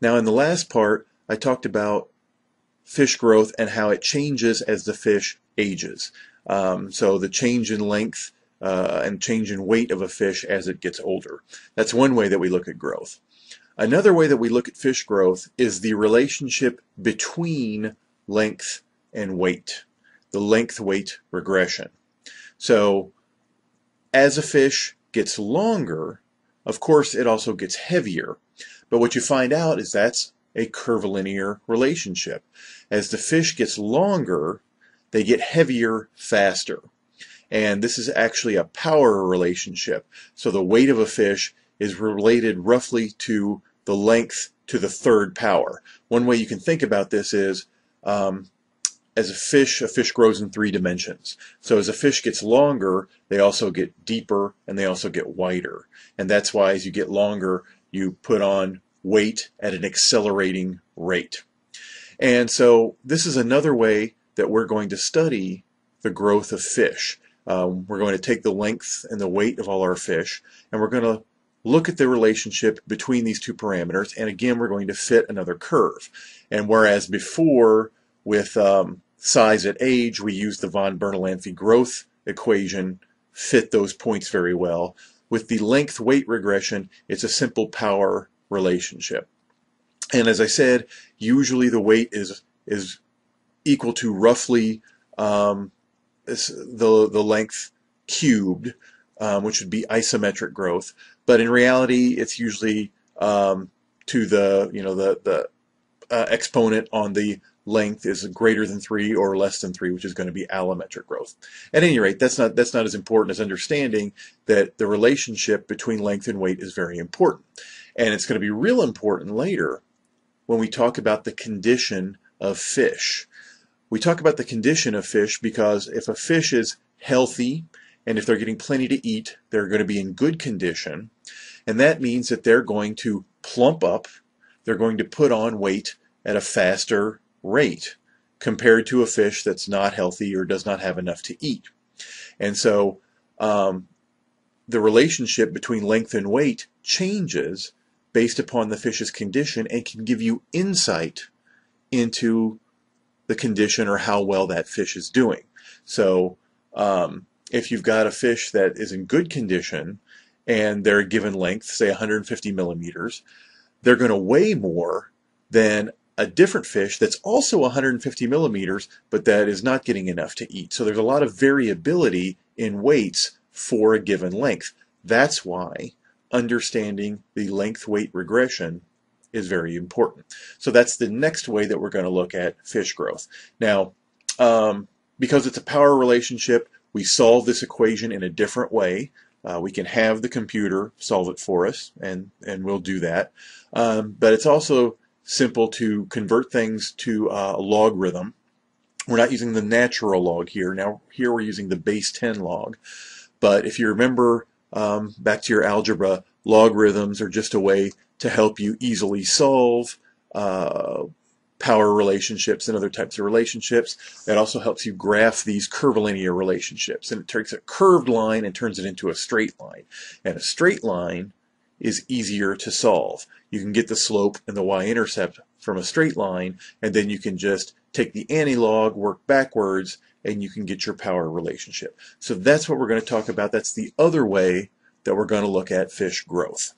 Now, in the last part, I talked about fish growth and how it changes as the fish ages. Um, so the change in length uh, and change in weight of a fish as it gets older. That's one way that we look at growth. Another way that we look at fish growth is the relationship between length and weight, the length-weight regression. So as a fish gets longer, of course, it also gets heavier. But what you find out is that's a curvilinear relationship. As the fish gets longer, they get heavier faster. And this is actually a power relationship. So the weight of a fish is related roughly to the length to the third power. One way you can think about this is um, as a fish, a fish grows in three dimensions. So as a fish gets longer, they also get deeper and they also get wider. And that's why as you get longer, you put on weight at an accelerating rate. And so this is another way that we're going to study the growth of fish. Um, we're going to take the length and the weight of all our fish, and we're going to look at the relationship between these two parameters. And again, we're going to fit another curve. And whereas before with um, size at age, we use the von Bertalanffy growth equation, fit those points very well. With the length-weight regression, it's a simple power relationship. And as I said, usually the weight is is equal to roughly um, the the length cubed, um, which would be isometric growth. But in reality, it's usually um, to the you know the the uh, exponent on the length is greater than three or less than three, which is going to be allometric growth. At any rate, that's not that's not as important as understanding that the relationship between length and weight is very important, and it's going to be real important later when we talk about the condition of fish. We talk about the condition of fish because if a fish is healthy and if they're getting plenty to eat, they're going to be in good condition, and that means that they're going to plump up, they're going to put on weight at a faster rate compared to a fish that's not healthy or does not have enough to eat. And so um, the relationship between length and weight changes based upon the fish's condition and can give you insight into the condition or how well that fish is doing. So um, if you've got a fish that is in good condition and they're given length, say 150 millimeters, they're going to weigh more than a different fish that's also 150 millimeters, but that is not getting enough to eat. So there's a lot of variability in weights for a given length. That's why understanding the length weight regression is very important. So that's the next way that we're going to look at fish growth. Now, um, because it's a power relationship, we solve this equation in a different way. Uh, we can have the computer solve it for us, and, and we'll do that. Um, but it's also simple to convert things to uh, a logarithm. We're not using the natural log here. Now, here we're using the base 10 log. But if you remember um, back to your algebra, logarithms are just a way to help you easily solve uh, power relationships and other types of relationships. It also helps you graph these curvilinear relationships. And it takes a curved line and turns it into a straight line. And a straight line is easier to solve. You can get the slope and the y-intercept from a straight line, and then you can just take the anti-log, work backwards, and you can get your power relationship. So that's what we're going to talk about. That's the other way that we're going to look at fish growth.